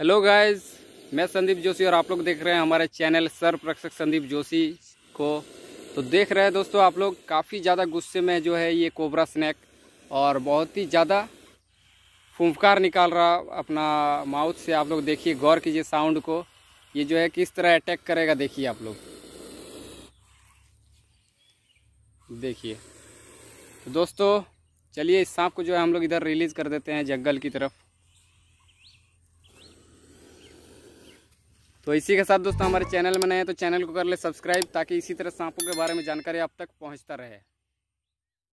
hello guys मैं संदीप जोशी और आप लोग देख रहे हैं हमारे चैनल सर प्रक्षक संदीप जोशी को तो देख रहे हैं दोस्तों आप लोग काफ़ी ज़्यादा गुस्से में जो है ये कोबरा स्नैक और बहुत ही ज़्यादा फुंफकार निकाल रहा अपना माउथ से आप लोग देखिए गौर कीजिए साउंड को ये जो है किस तरह अटैक करेगा देखिए आप लोग देखिए तो दोस्तों चलिए इस सांप को जो है हम लोग इधर रिलीज़ कर देते हैं जंगल की तरफ तो इसी के साथ दोस्तों हमारे चैनल में नए हैं तो चैनल को कर ले सब्सक्राइब ताकि इसी तरह सांपों के बारे में जानकारी आप तक पहुँचता रहे